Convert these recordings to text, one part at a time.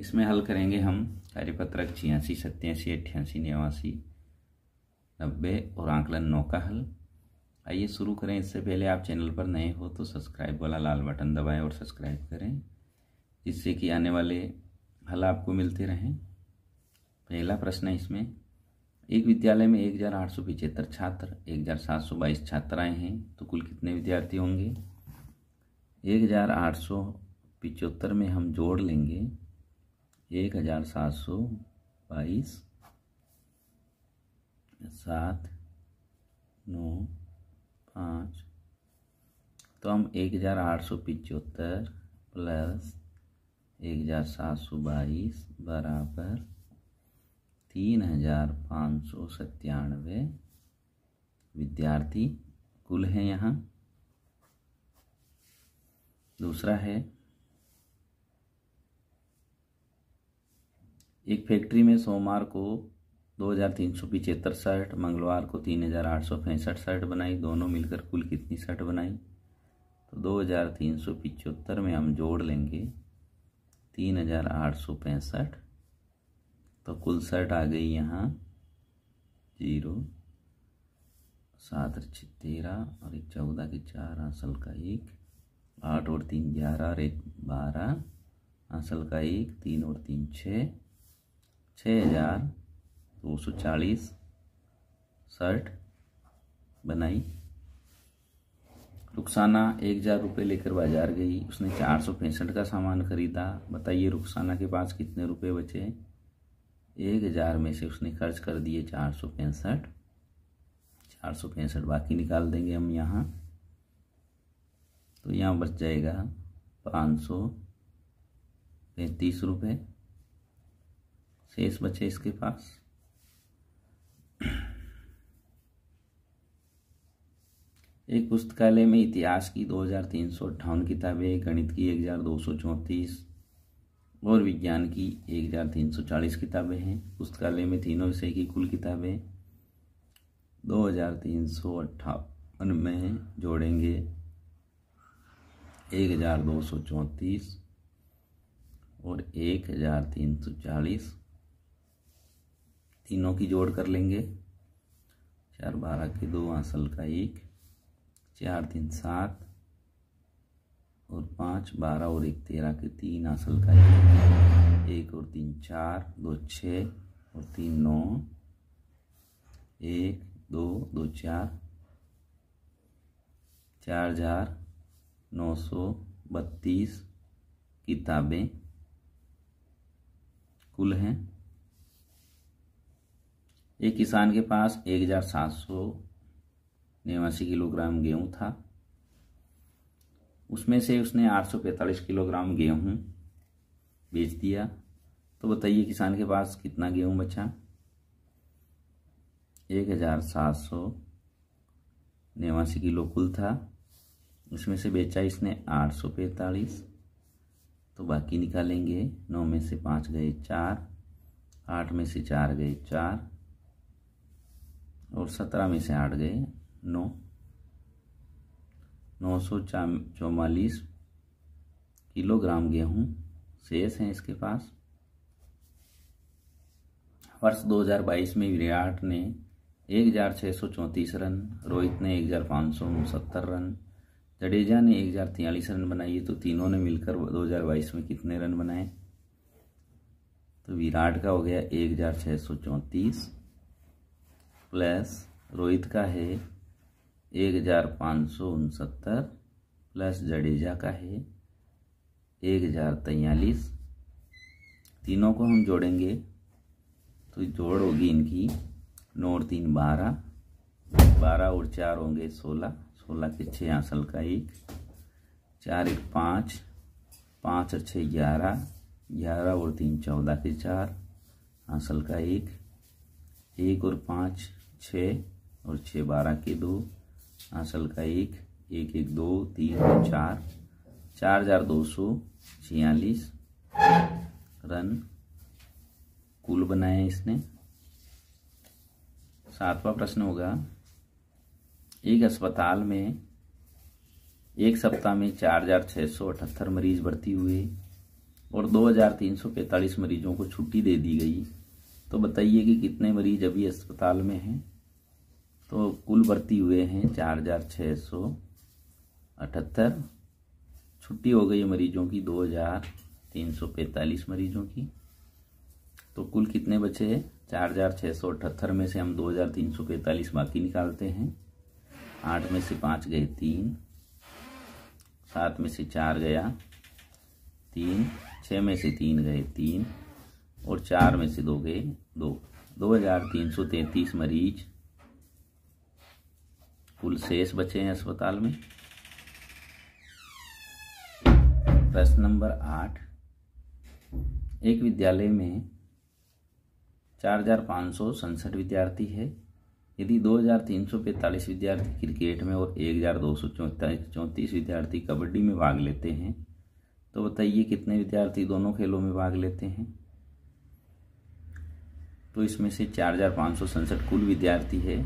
इसमें हल करेंगे हम कार्यपत्रक छियासी सत्यासी अट्ठासी नवासी नब्बे और आंकलन नौ का हल आइए शुरू करें इससे पहले आप चैनल पर नए हो तो सब्सक्राइब वाला लाल बटन दबाएं और सब्सक्राइब करें जिससे कि आने वाले हल आपको मिलते रहें पहला प्रश्न है इसमें एक विद्यालय में एक हज़ार आठ सौ पिचहत्तर छात्र एक हज़ार सात सौ बाईस छात्राएँ हैं तो कुल कितने विद्यार्थी होंगे एक हज़ार आठ सौ पिचहत्तर में हम जोड़ लेंगे एक हजार सात सौ बाईस सात नौ पाँच तो हम एक हजार आठ सौ पिचहत्तर प्लस एक हजार सात सौ बाईस बराबर तीन हजार पाँच सौ सत्तानवे विद्यार्थी कुल है यहाँ दूसरा है एक फैक्ट्री में सोमवार को दो हज़ार तीन सौ पिचहत्तर शर्ट मंगलवार को तीन हज़ार आठ सौ पैंसठ शर्ट बनाई दोनों मिलकर कुल कितनी शर्ट बनाई तो दो हज़ार तीन सौ पिचहत्तर में हम जोड़ लेंगे तीन हज़ार आठ सौ पैंसठ तो कुल शर्ट आ गई यहाँ जीरो सात तेरह और एक चौदह के चार असल का एक आठ और तीन ग्यारह और एक बारह असल का एक तीन और तीन छः छः हज़ार दो सौ चालीस शर्ट बनाई रुखसाना एक हज़ार रुपये लेकर बाजार गई उसने चार सौ पैंसठ का सामान खरीदा बताइए रुखसाना के पास कितने रुपए बचे एक हज़ार में से उसने खर्च कर दिए चार सौ पैंसठ चार सौ पैंसठ बाकी निकाल देंगे हम यहाँ तो यहाँ बच जाएगा पाँच सौ पैंतीस रुपये शेष बचे इसके पास एक पुस्तकालय में इतिहास की दो हजार तीन सौ अट्ठावन किताबें गणित की एक हजार दो सौ चौंतीस और विज्ञान की एक हजार तीन सौ चालीस किताबें हैं पुस्तकालय में तीनों विषय की कुल किताबें दो हजार तीन सौ अट्ठावन में जोड़ेंगे एक हजार दो सौ चौंतीस और एक हजार तीन सौ चालीस तीनों की जोड़ कर लेंगे चार बारह के दो हासिल का एक चार तीन सात और पाँच बारह और एक तेरह के तीन हासिल का एक एक और तीन चार दो छः और तीन नौ एक दो दो चार चार हजार नौ सौ बत्तीस किताबें कुल हैं एक किसान के पास एक हजार सात सौ नवासी किलोग्राम गेहूं था उसमें से उसने आठ सौ पैंतालीस किलोग्राम गेहूं बेच दिया तो बताइए किसान के पास कितना गेहूं बचा एक हजार सात सौ नवासी किलो कुल था उसमें से बेचा इसने आठ सौ पैंतालीस तो बाकी निकालेंगे नौ में से पाँच गए चार आठ में से चार गए चार और सत्रह में से आठ गए नौ नौ सौ चौवालीस किलोग्राम गेहूं शेष हैं इसके पास वर्ष 2022 में विराट ने एक हजार छः सौ चौंतीस रन रोहित ने एक हजार पाँच सौ उनसत्तर रन जडेजा ने एक हजार तियालीस रन बनाए तो तीनों ने मिलकर 2022 में कितने रन बनाए तो विराट का हो गया एक हजार छः सौ चौंतीस प्लस रोहित का है एक हजार पाँच सौ उनसत्तर प्लस जडेजा का है एक हजार तैयलीस तीनों को हम जोड़ेंगे तो जोड़ होगी इनकी नौ और तीन बारह बारह और चार होंगे सोलह सोलह के छः आंसल का एक चार एक पाँच पाँच और छः ग्यारह ग्यारह और तीन चौदह के चार आंसल का एक एक और पाँच छः और छः बारह के दो आंसल का एक एक एक दो तीन चार चार हजार दो सौ छियालीस रन कुल बनाए इसने सातवा प्रश्न होगा एक अस्पताल में एक सप्ताह में चार हजार छः सौ अठहत्तर मरीज भर्ती हुए और दो हजार तीन सौ पैंतालीस मरीजों को छुट्टी दे दी गई तो बताइए कि कितने मरीज अभी अस्पताल में हैं तो कुल भर्ती हुए हैं चार हजार छः सौ अठहत्तर छुट्टी हो गई मरीजों की दो हजार तीन सौ पैंतालीस मरीजों की तो कुल कितने बचे हैं चार हजार छः सौ अठहत्तर में से हम दो हजार तीन सौ पैंतालीस बाकी निकालते हैं आठ में से पाँच गए तीन सात में से चार गया तीन छः में से तीन गए तीन और चार में से दो गए दो दो हजार तीन सौ तैतीस मरीज कुल शेष बचे हैं अस्पताल में प्रश्न नंबर आठ एक विद्यालय में चार हजार पाँच सौ सड़सठ विद्यार्थी है यदि दो हजार तीन सौ पैंतालीस विद्यार्थी क्रिकेट में और एक हजार दो सौ चौंतीस विद्यार्थी कबड्डी में भाग लेते हैं तो बताइए कितने विद्यार्थी दोनों खेलों में भाग लेते हैं तो इसमें से चार हज़ार पाँच सौ सड़सठ कुल विद्यार्थी है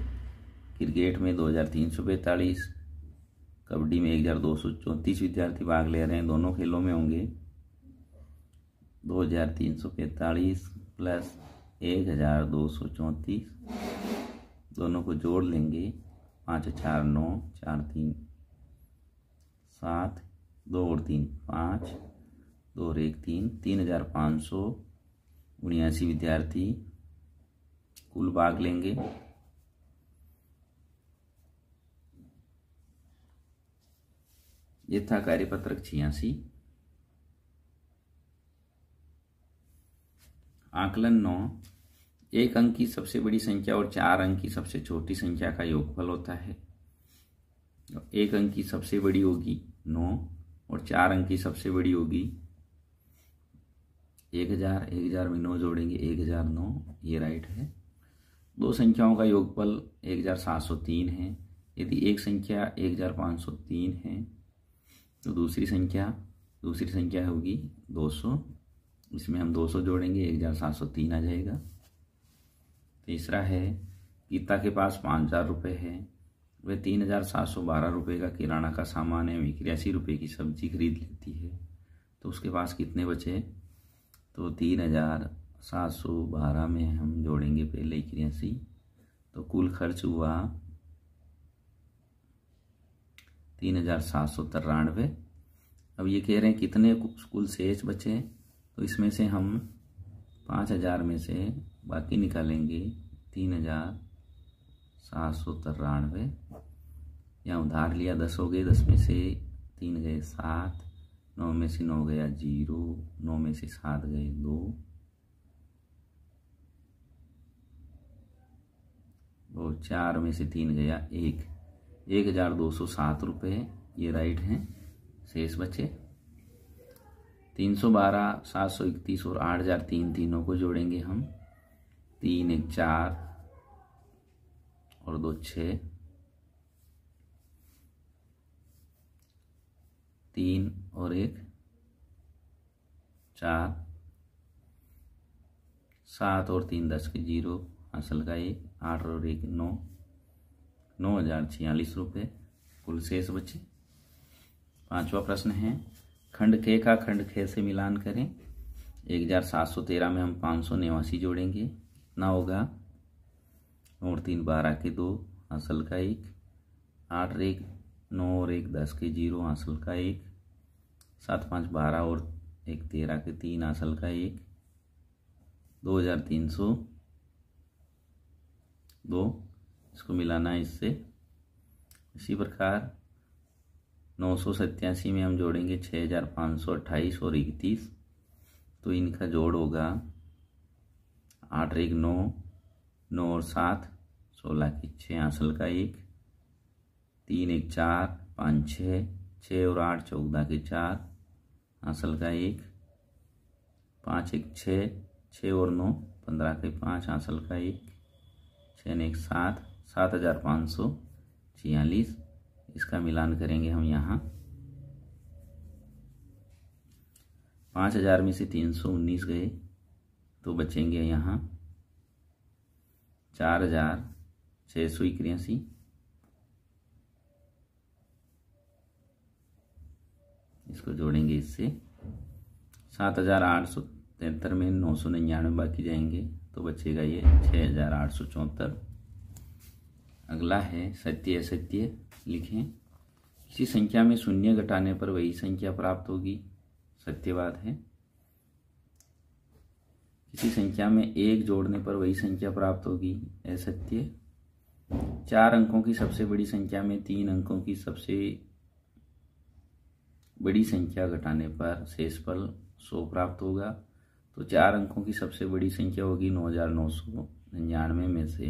क्रिकेट में दो हज़ार तीन सौ पैंतालीस कबड्डी में एक हज़ार दो सौ चौंतीस विद्यार्थी भाग ले रहे हैं दोनों खेलों में होंगे दो हज़ार तीन सौ पैंतालीस प्लस एक हज़ार दो सौ चौंतीस दोनों को जोड़ लेंगे पाँच चार नौ चार तीन सात दो और तीन पाँच दो और एक तीन तीन हज़ार पाँच सौ उन्यासी विद्यार्थी कुल भाग लेंगे ये था कार्यपत्रक छियासी आकलन नौ एक अंक की सबसे बड़ी संख्या और चार अंक की सबसे छोटी संख्या का योगफल होता है एक अंक की सबसे बड़ी होगी नौ और चार अंक की सबसे बड़ी होगी एक हजार एक हजार में नौ जोड़ेंगे एक हजार नौ ये राइट है दो संख्याओं का योगफल 1703 है यदि एक संख्या 1503 है तो दूसरी संख्या दूसरी संख्या होगी 200 इसमें हम 200 जोड़ेंगे 1703 आ जाएगा तीसरा है गीता के पास पाँच हज़ार रुपये है वह तीन हज़ार सात सौ बारह रुपये का किराना का सामान है इक्यासी रुपये की सब्जी खरीद लेती है तो उसके पास कितने बचे तो तीन हज़ार सात सौ बारह में हम जोड़ेंगे पहले इक्यासी तो कुल खर्च हुआ तीन हजार सात सौ तिरानवे अब ये कह रहे हैं कितने कुल शेष बचे तो इसमें से हम पाँच हजार में से बाकी निकालेंगे तीन हजार सात सौ तिरानवे या उधार लिया दस हो गए दस में से तीन गए सात नौ में से नौ गया जीरो नौ में से सात गए दो और चार में से तीन गया एक एक हजार दो सौ सात रुपये ये राइट हैं शेष बचे तीन सौ बारह सात सौ इकतीस और आठ हजार तीन तीनों को जोड़ेंगे हम तीन एक चार और दो छ तीन और एक चार सात और तीन दस के जीरो हासिल का एक आठ और एक नौ नौ हजार छियालीस रुपये कुल शेष बचे पांचवा प्रश्न है खंड खे का खंड खे से मिलान करें एक हजार सात सौ तेरह में हम पाँच सौ नवासी जोड़ेंगे कितना होगा और तीन बारह के दो असल का एक आठ और एक नौ और एक दस के जीरो असल का एक सात पाँच बारह और एक तेरह के तीन असल का एक दो हज़ार तीन सौ दो इसको मिलाना है इससे इसी प्रकार नौ सौ सत्तासी में हम जोड़ेंगे छः हज़ार पाँच सौ अट्ठाईस और इकतीस तो इनका जोड़ होगा आठ एक नौ नौ और सात सोलह की छः आंसल का एक तीन एक चार पाँच छः छः और आठ चौदह के चार आसल का एक पाँच एक छः छः और नौ पंद्रह के पाँच आंसल का एक छः एक सात सात हज़ार पाँच सौ छियालीस इसका मिलान करेंगे हम यहाँ पाँच हज़ार में से तीन सौ उन्नीस गए तो बचेंगे यहाँ चार हज़ार छः सौ इक्यासी इसको जोड़ेंगे इससे सात हज़ार आठ सौ तिहत्तर में नौ सौ निन्यानवे बाकी जाएंगे तो बचेगा ये छः हज़ार आठ सौ चौहत्तर अगला है सत्य असत्य लिखें किसी संख्या में शून्य घटाने पर वही संख्या प्राप्त होगी सत्यवाद है किसी संख्या में एक जोड़ने पर वही संख्या प्राप्त होगी असत्य चार अंकों की सबसे बड़ी संख्या में तीन अंकों की सबसे बड़ी संख्या घटाने पर शेषफल सौ प्राप्त होगा तो चार अंकों की सबसे बड़ी संख्या होगी नौ हजार नौ सौ निन्यानवे में से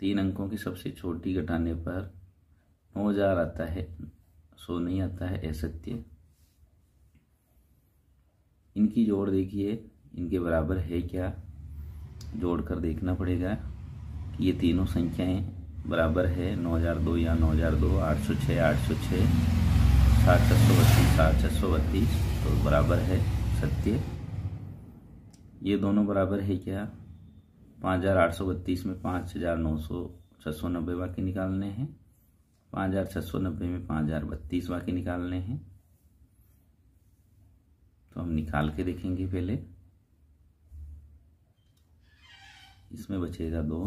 तीन अंकों की सबसे छोटी घटाने पर नौ हजार आता है सो नहीं आता है असत्य इनकी जोड़ देखिए इनके बराबर है क्या जोड़ कर देखना पड़ेगा कि ये तीनों संख्याएं बराबर है नौ हज़ार दो या नौ हज़ार दो आठ सौ छः आठ सौ छः सात छः सौ बत्तीस सात छः सौ बत्तीस तो बराबर है सत्य ये दोनों बराबर है क्या पाँच हज़ार आठ सौ बत्तीस में पाँच हज़ार नौ सौ छः सौ नब्बे बाकी निकालने हैं पाँच हज़ार छः सौ नब्बे में पाँच हज़ार बत्तीस बाकी निकालने हैं तो हम निकाल के देखेंगे पहले इसमें बचेगा दो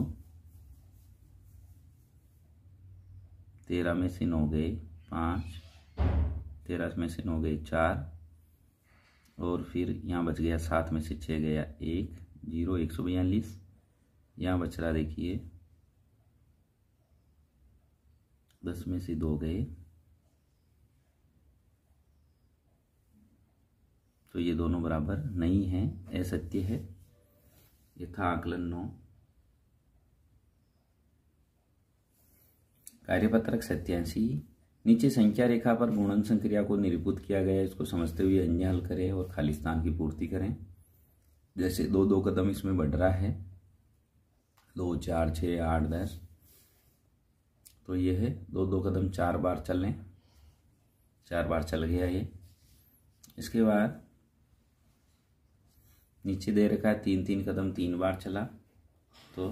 तेरह में से नौ गए पाँच तेरह में से नौ गए चार और फिर यहाँ बच गया सात में से छः गया एक जीरो एक सौ बयालीस यहाँ बच रहा देखिए दस में से दो गए तो ये दोनों बराबर नहीं हैं असत्य है ये था आकलन नौ कार्यपत्रक सत्यासी नीचे संख्या रेखा पर गुणन संक्रिया को निरूपित किया गया है इसको समझते हुए अन्य हल करें और खाली स्थान की पूर्ति करें जैसे दो दो कदम इसमें बढ़ रहा है दो चार छः आठ दस तो ये है दो दो कदम चार बार चल लें चार बार चल गया ये इसके बाद नीचे दे रखा है तीन तीन कदम तीन बार चला तो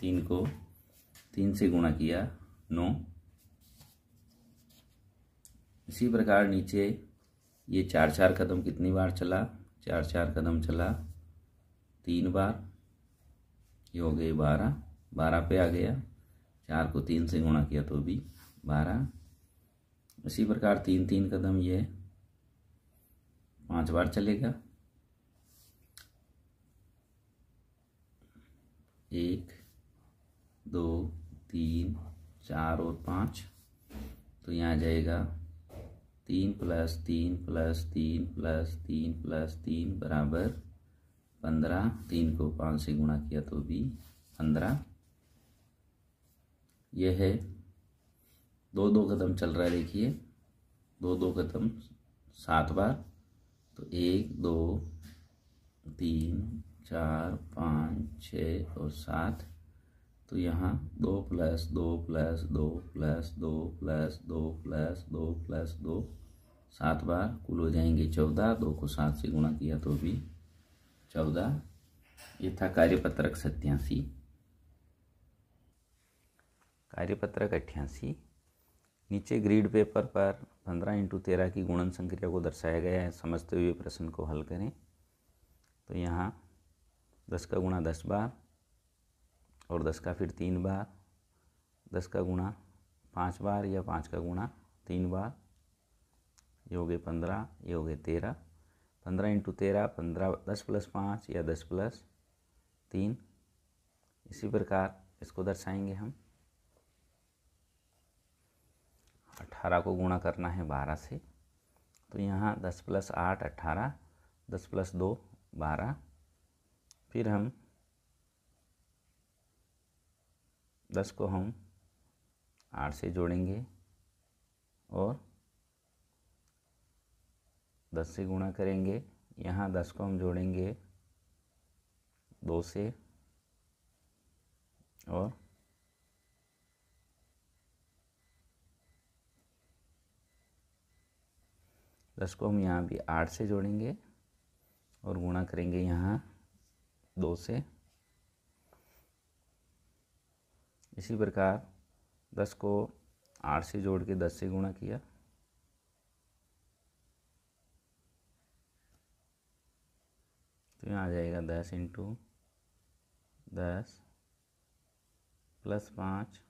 तीन को तीन से गुणा किया नौ इसी प्रकार नीचे ये चार चार कदम कितनी बार चला चार चार कदम चला तीन बार ये हो गए बारह बारह पे आ गया चार को तीन से गुणा किया तो भी बारह इसी प्रकार तीन तीन कदम ये पांच बार चलेगा एक दो तीन चार और पाँच तो यहाँ जाएगा तीन प्लस तीन प्लस तीन प्लस तीन प्लस तीन बराबर पंद्रह तीन को पाँच से गुणा किया तो भी पंद्रह यह है दो दो कदम चल रहा है देखिए दो दो कदम सात बार तो एक दो तीन चार पाँच छ और सात तो यहाँ दो प्लस दो प्लस दो प्लस दो प्लस दो प्लस दो प्लस दो सात बार कुल हो जाएंगे चौदह दो को सात से गुणा किया तो भी चौदह ये था कार्यपत्रक सत्यासी कार्यपत्रक अट्ठासी नीचे ग्रीड पेपर पर पंद्रह इंटू तेरह की गुणन संक्रिया को दर्शाया गया है समझते हुए प्रश्न को हल करें तो यहाँ दस का गुणा दस बार और दस का फिर तीन बार दस का गुणा पाँच बार या पाँच का गुणा तीन बार ये हो गए पंद्रह ये हो गए तेरह पंद्रह इंटू तेरह पंद्रह दस प्लस पाँच या दस प्लस तीन इसी प्रकार इसको दर्शाएंगे हम अठारह को गुणा करना है बारह से तो यहाँ दस प्लस आठ अट्ठारह दस प्लस दो बारह फिर हम दस को हम आठ से जोड़ेंगे और दस से गुणा करेंगे यहाँ दस को हम जोड़ेंगे दो से और दस को हम यहाँ भी आठ से जोड़ेंगे और गुणा करेंगे यहाँ दो से इसी प्रकार दस को आठ से जोड़ के दस से गुणा किया तो यहाँ आ जाएगा दस इंटू दस प्लस पाँच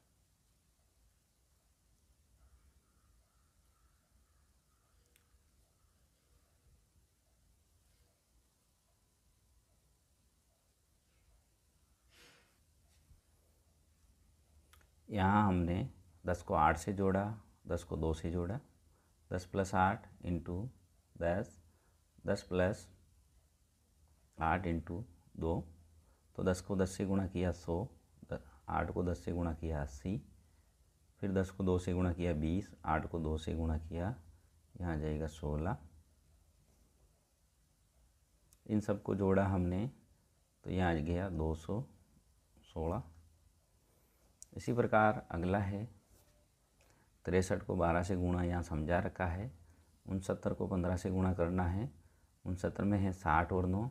यहाँ हमने दस को आठ से जोड़ा दस को दो से जोड़ा दस प्लस आठ इंटू दस दस प्लस आठ इंटू दो तो दस को दस से गुणा किया सौ आठ को दस से गुणा किया अस्सी फिर दस को दो से गुणा किया बीस आठ को दो से गुणा किया यहाँ जाएगा सोलह इन सबको जोड़ा हमने तो यहाँ आ गया दो सौ सोलह इसी प्रकार अगला है तिरसठ को बारह से गुणा यहाँ समझा रखा है उन सत्तर को पंद्रह से गुणा करना है उन सत्तर में है साठ और नौ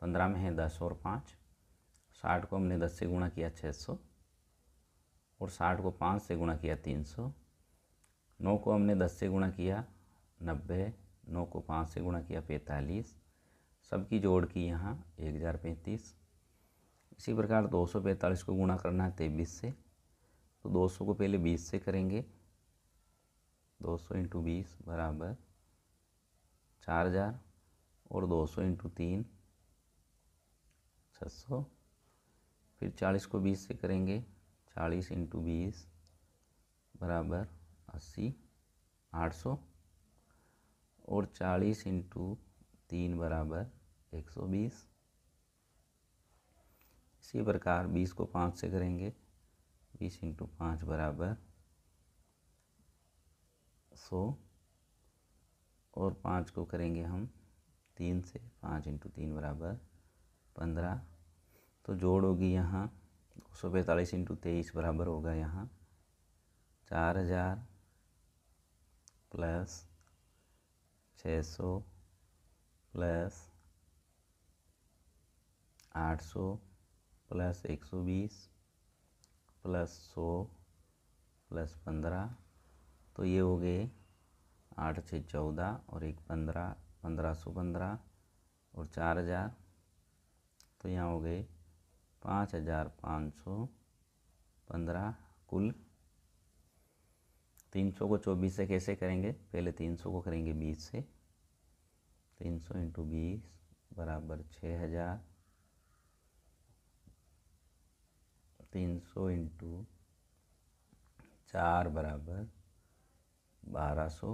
पंद्रह में है दस और पाँच साठ को हमने दस से गुणा किया छः सौ और साठ को पाँच से गुणा किया तीन सौ नौ को हमने दस से गुणा किया नब्बे नौ को पाँच से गुणा किया पैंतालीस सबकी जोड़ की यहाँ एक हज़ार पैंतीस इसी प्रकार दो सौ पैंतालीस को गुणा करना है तेईस से तो 200 को पहले 20 से करेंगे 200 सौ इंटू बीस बराबर चार हज़ार और 200 सौ इंटू तीन छः सौ फिर 40 को 20 से करेंगे 40 इंटू बीस बराबर अस्सी आठ सौ और 40 इंटू तीन बराबर एक सौ बीस इसी प्रकार बीस को पाँच से करेंगे बीस इंटू पाँच बराबर सौ और पाँच को करेंगे हम तीन से पाँच इंटू तीन बराबर पंद्रह तो जोड़ होगी यहाँ दो सौ पैंतालीस इंटू तेईस बराबर होगा यहाँ चार हज़ार प्लस छः सौ प्लस आठ सौ प्लस एक सौ बीस प्लस सौ प्लस पंद्रह तो ये हो गए आठ छः चौदह और एक पंद्रह पंद्रह सौ पंद्रह और चार हज़ार तो यहाँ हो गए पाँच हज़ार पाँच सौ पंद्रह कुल तीन सौ को चौबीस से कैसे करेंगे पहले तीन सौ को करेंगे बीस से तीन सौ इंटू बीस बराबर छः हज़ार तीन सौ इंटू चार बराबर बारह सौ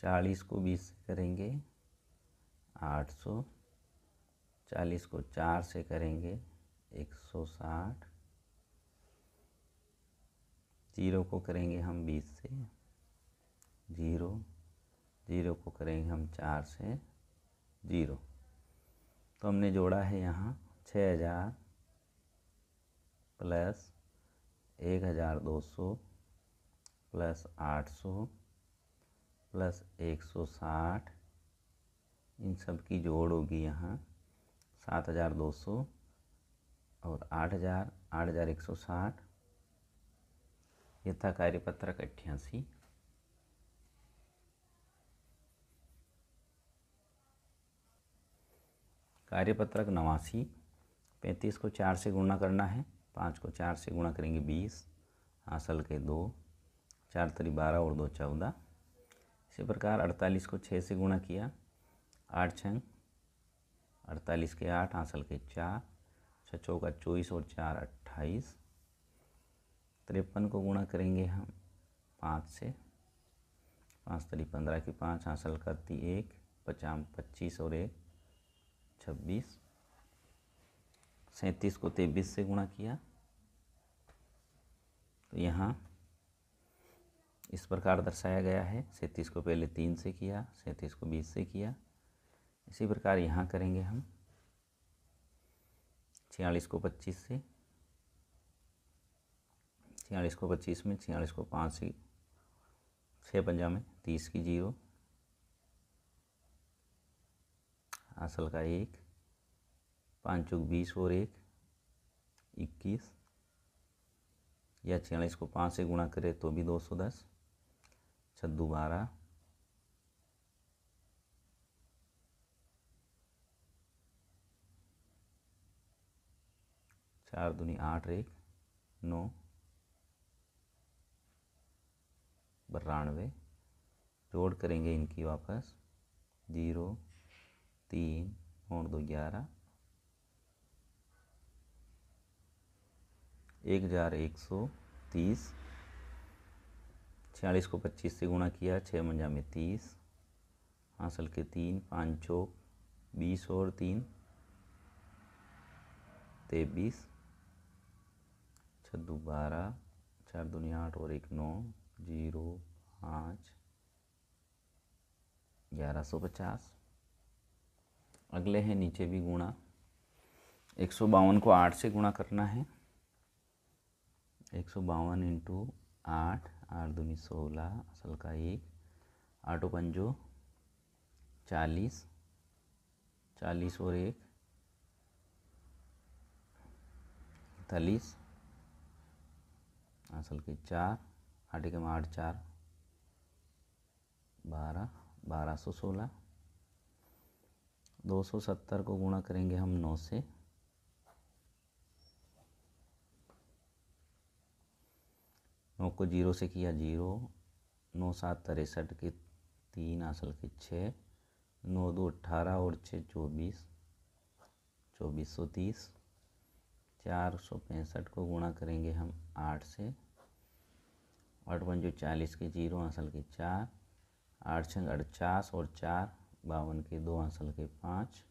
चालीस को बीस से करेंगे आठ सौ चालीस को चार से करेंगे एक सौ साठ जीरो को करेंगे हम बीस से जीरो जीरो को करेंगे हम चार से जीरो तो हमने जोड़ा है यहाँ छः हज़ार प्लस एक हज़ार दो सौ प्लस आठ सौ प्लस एक सौ साठ इन सब की जोड़ होगी यहाँ सात हज़ार दो सौ और आठ हज़ार आठ हज़ार एक सौ साठ ये था कार्यपत्रक अट्ठासी कार्यपत्रक नवासी पैंतीस को चार से गुणा करना है पाँच को चार से गुणा करेंगे बीस हासिल के दो चार तरी बारह और दो चौदह इसी प्रकार अड़तालीस को छः से गुणा किया आठ छंग अड़तालीस के आठ हासिल के चार छो चौका चौबीस और चार अट्ठाईस तिरपन को गुणा करेंगे हम पाँच से पाँच तरी पंद्रह की पाँच हासिल करती एक पचाम पच्चीस और एक छब्बीस सैंतीस को तेईस से गुणा किया तो यहाँ इस प्रकार दर्शाया गया है सैंतीस को पहले तीन से किया सैंतीस को बीस से किया इसी प्रकार यहाँ करेंगे हम छियालीस को पच्चीस से छियालीस को पच्चीस में छियालीस को पाँच से छः पंजा में तीस की जीरो असल का एक पाँच चौक बीस और एक इक्कीस या छियालीस को पाँच से गुणा करें तो भी दो सौ दस छद्दू बारह चार दूनी आठ एक नौ बरानवे जोड़ करेंगे इनकी वापस जीरो तीन और दो ग्यारह एक हज़ार एक सौ तीस छियालीस को पच्चीस से गुणा किया छः मंजा में तीस हासिल के तीन पाँच छः बीस और तीन तेबीस छद्दू बारह चार दुनिया आठ और एक नौ जीरो पाँच ग्यारह सौ पचास अगले हैं नीचे भी गुणा एक सौ बावन को आठ से गुणा करना है एक सौ बावन इंटू आठ आठ दूनी सोलह असल का एक आठों पंजो चालीस चालीस और एक इकतालीस असल के चार आठ के आठ चार बारह बारह सौ सोलह दो सौ सत्तर को गुणा करेंगे हम नौ से नौ को जीरो से किया जीरो नौ सात तिरसठ के तीन असल के छः नौ दो अट्ठारह और छः चौबीस चौबीस सौ तीस चार सौ पैंसठ को गुणा करेंगे हम आठ से आठ जो चालीस के जीरो असल के चार आठ छंग अड़चास और चार बावन के दो असल के पाँच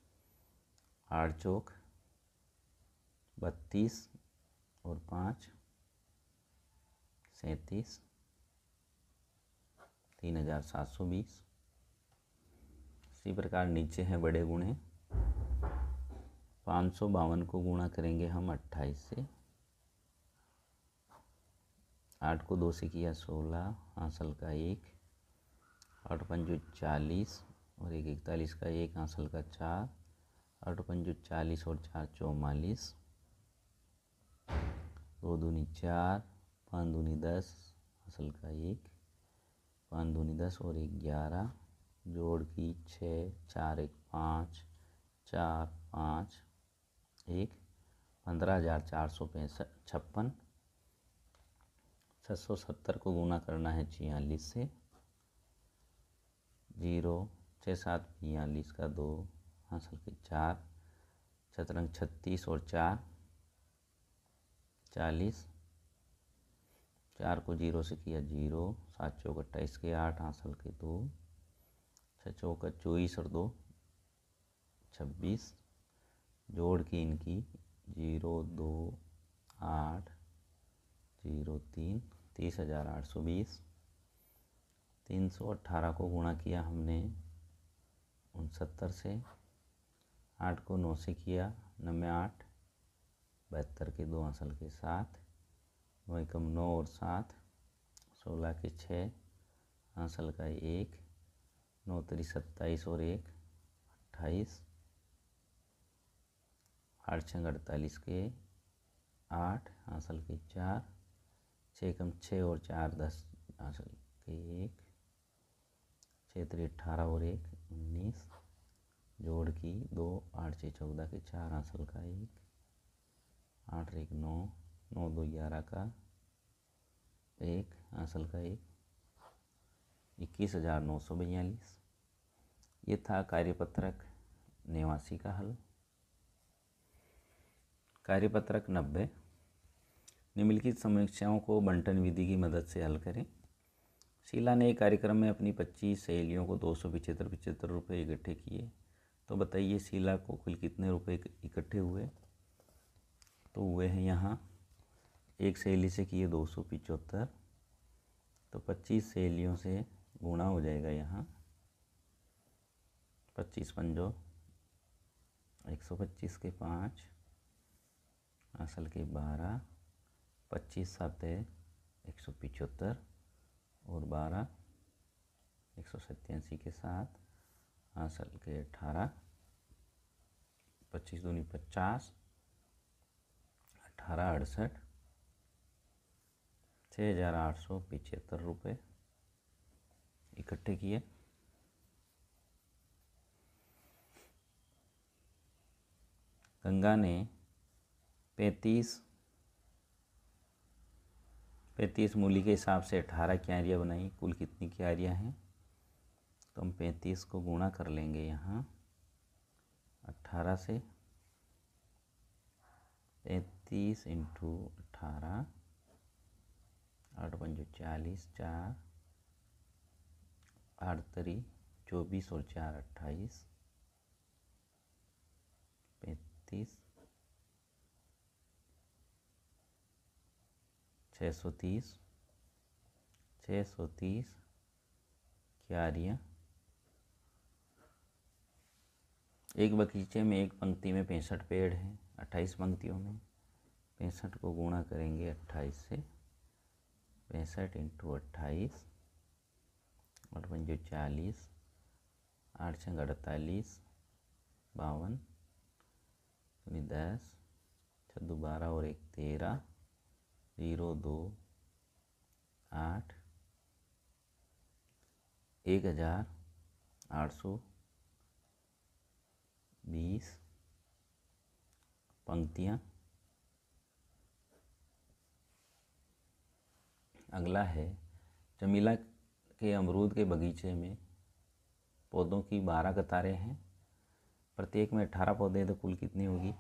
आठ चौक बत्तीस और पाँच सैंतीस तीन हजार सात सौ बीस इसी प्रकार नीचे हैं बड़े गुणे पाँच सौ बावन को गुणा करेंगे हम अट्ठाईस से आठ को दो से किया सोलह हासिल का एक आठ पंजो चालीस और एक इकतालीस का एक हासिल का चार आठ पंजो चालीस और चार चौवालीस दो दूनी चार पाँच दूनी दस असल का एक पाँच दूनी दस और एक ग्यारह जोड़ की छः चार एक पाँच चार पाँच एक पंद्रह हज़ार चार सौ पैंसठ छप्पन छः सौ सत्तर को गुना करना है छियालीस से जीरो छः सात बयालीस का दो हासिल के चार चतरंग छत्तीस और चार चालीस चार को जीरो से किया जीरो सात चौक अट्ठाईस के आठ हासिल के दो छः चौक चौबीस और दो छब्बीस जोड़ की इनकी जीरो दो आठ जीरो तीन तीस हज़ार आठ सौ बीस तीन सौ अट्ठारह को गुणा किया हमने उनसत्तर से आठ को नौ से किया नब्बे आठ बहत्तर के दो हासिल के साथ वही कम नौ और सात सोलह के छः आंसल का एक नौ तरी सत्ताईस और एक अट्ठाईस आठ छंग अड़तालीस के आठ आंसल के चार छः कम छः और चार दस आंसल के एक छः तरी अट्ठारह और एक उन्नीस जोड़ की दो आठ छः चौदह के चार आंसल का एक आठ एक नौ नौ दो ग्यारह का एक हासिल का एक इक्कीस हज़ार नौ सौ बयालीस ये था कार्यपत्रक नेवासी का हल कार्यपत्रक नब्बे निम्नलिखित समीक्षाओं को बंटन विधि की मदद से हल करें शीला ने एक कार्यक्रम में अपनी पच्चीस सहेलियों को दो सौ पिछहत्तर पिछहत्तर रुपये इकट्ठे किए तो बताइए शीला को कुल कितने रुपए इकट्ठे हुए तो हुए हैं यहाँ एक सहेली से किए दो सौ पिचहत्तर तो पच्चीस सहेलियों से गुणा हो जाएगा यहाँ पच्चीस पंजो एक सौ पच्चीस के पाँच असल के बारह पच्चीस सात एक सौ पिचहत्तर और बारह एक सौ सत्तासी के साथ असल के अठारह पच्चीस दूनी पचास अठारह अड़सठ छः हज़ार आठ सौ पिचहत्तर रुपये इकट्ठे किए गंगा ने पैंतीस पैंतीस मूली के हिसाब से अठारह क्यारियाँ बनाई कुल कितनी क्यारियाँ हैं तो हम पैंतीस को गुणा कर लेंगे यहाँ अट्ठारह से पैंतीस इंटू अट्ठारह आठ पंजो चालीस चार आठ तरी चौबीस और चार अट्ठाईस पैंतीस छः सौ तीस छः सौ तीस क्यारियाँ एक बगीचे में एक पंक्ति में पैंसठ पेड़ हैं अट्ठाईस पंक्तियों में पैंसठ को गुणा करेंगे अट्ठाईस से पैंसठ इंटू अट्ठाईस अठवंजो चालीस आठ सौ अड़तालीस बावन दस छदू बारह और एक तेरह जीरो दो आठ एक हज़ार आठ सौ बीस पंक्तियाँ अगला है चमीला के अमरूद के बगीचे में पौधों की बारह कतारें हैं प्रत्येक में अट्ठारह पौधे तो कुल कितनी होगी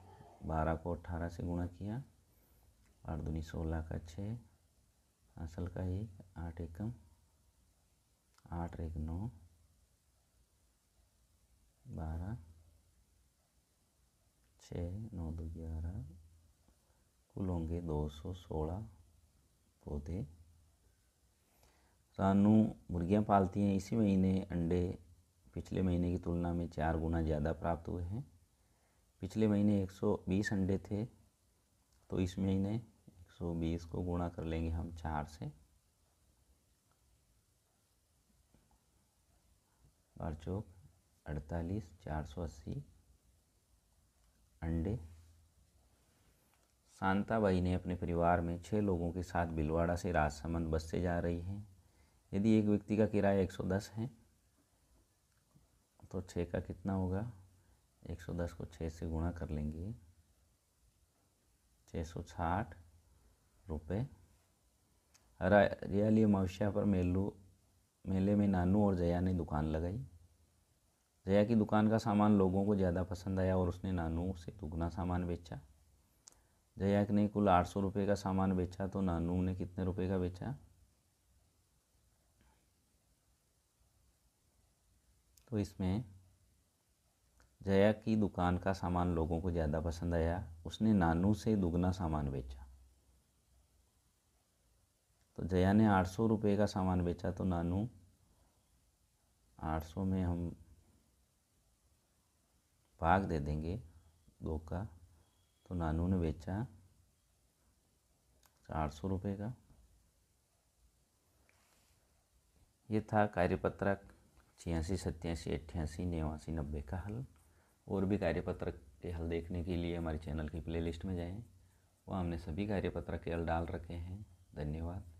बारह को अट्ठारह से गुणा किया आठ दूनी सोलह का छः असल का एक आठ एकम आठ एक नौ बारह छः नौ दो ग्यारह कुल होंगे दो सौ सोलह पौधे सानू मुर्गियां पालती हैं इसी महीने अंडे पिछले महीने की तुलना में चार गुना ज़्यादा प्राप्त हुए हैं पिछले महीने 120 अंडे थे तो इस महीने 120 को गुणा कर लेंगे हम चार से बार चौक अड़तालीस चार सौ अस्सी अंडे शांताबाई ने अपने परिवार में छः लोगों के साथ बिलवाड़ा से राजसमंद बस से जा रही हैं यदि एक व्यक्ति का किराया 110 है तो छः का कितना होगा 110 को छः से गुणा कर लेंगे छः सौ साठ रुपये हरियाली अमावस्या पर मेलू मेले में नानू और जया ने दुकान लगाई जया की दुकान का सामान लोगों को ज़्यादा पसंद आया और उसने नानू से दुगना सामान बेचा जया ने कुल आठ सौ रुपये का सामान बेचा तो नानू ने कितने रुपए का बेचा तो इसमें जया की दुकान का सामान लोगों को ज़्यादा पसंद आया उसने नानू से दुगना सामान बेचा तो जया ने आठ सौ रुपये का सामान बेचा तो नानू आठ सौ में हम भाग दे देंगे दो का तो नानू ने बेचा चार सौ रुपये का ये था कार्यपत्रक छियासी सत्यासी अट्ठासी नवासी नब्बे का हल और भी कार्यपत्रक के हल देखने के लिए हमारे चैनल की प्लेलिस्ट में जाएं वहाँ हमने सभी कार्यपत्रक के हल डाल रखे हैं धन्यवाद